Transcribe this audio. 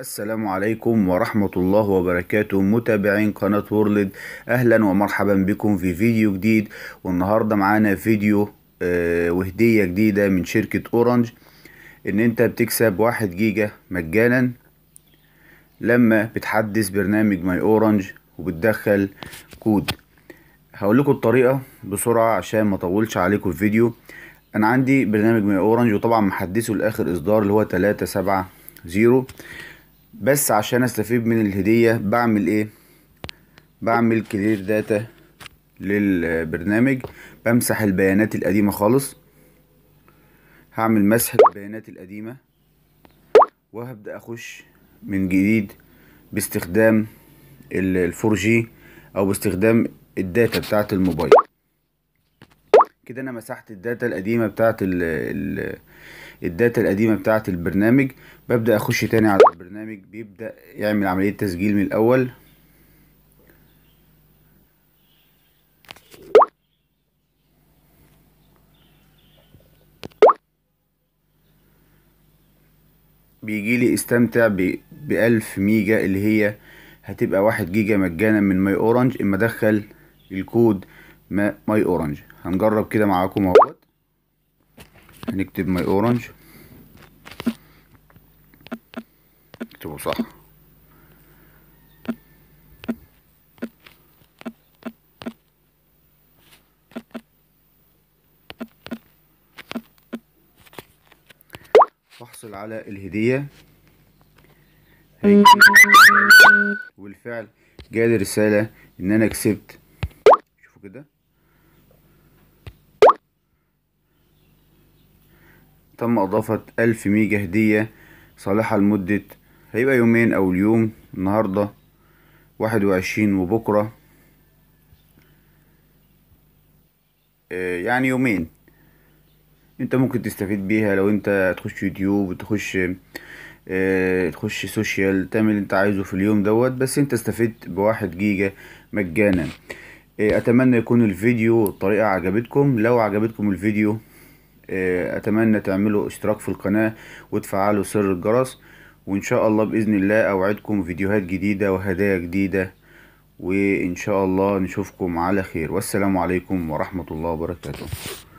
السلام عليكم ورحمة الله وبركاته متابعين قناة وورلد أهلا ومرحبا بكم في فيديو جديد والنهاردة معانا فيديو آه، وهدية جديدة من شركة أورنج إن أنت بتكسب واحد جيجا مجانا لما بتحدث برنامج ماي أورنج وبتدخل كود هقول لكم الطريقة بسرعة عشان ما طولش عليكم الفيديو أنا عندي برنامج ماي أورنج وطبعا محدثه لآخر إصدار اللي هو تلاتة سبعة زيرو بس عشان استفيد من الهدية بعمل ايه بعمل كلير داتا للبرنامج بمسح البيانات القديمة خالص هعمل مسح البيانات القديمة وهبدأ اخش من جديد باستخدام الفور جي او باستخدام الداتا بتاعة الموبايل كده انا مسحت الداتا القديمه بتاعت ال الداتا القديمه بتاعت البرنامج ببدا اخش تاني على البرنامج بيبدا يعمل عمليه تسجيل من الاول بيجي لي استمتع 1000 ميجا اللي هي هتبقى واحد جيجا مجانا من ماي اورنج اما ادخل الكود ماء ماي اورنج هنجرب كده معاكم اهو هنكتب ماي اورنج اكتبه صح احصل على الهدية هيجي والفعل جالي رسالة ان انا كسبت شوفوا كده تم إضافة ألف ميجا هدية صالحة لمدة هيبقى يومين أو اليوم النهاردة واحد وعشرين وبكرة آه، يعني يومين انت ممكن تستفيد بيها لو انت تخش يوتيوب تخش آه، تخش سوشيال تعمل اللي انت عايزه في اليوم دوت بس انت استفدت بواحد جيجا مجانا آه، اتمنى يكون الفيديو الطريقة عجبتكم لو عجبتكم الفيديو آه، اتمنى تعملوا اشتراك في القناة وتفعلوا سر الجرس وان شاء الله باذن الله اوعدكم فيديوهات جديدة وهدايا جديدة وان شاء الله نشوفكم على خير والسلام عليكم ورحمة الله وبركاته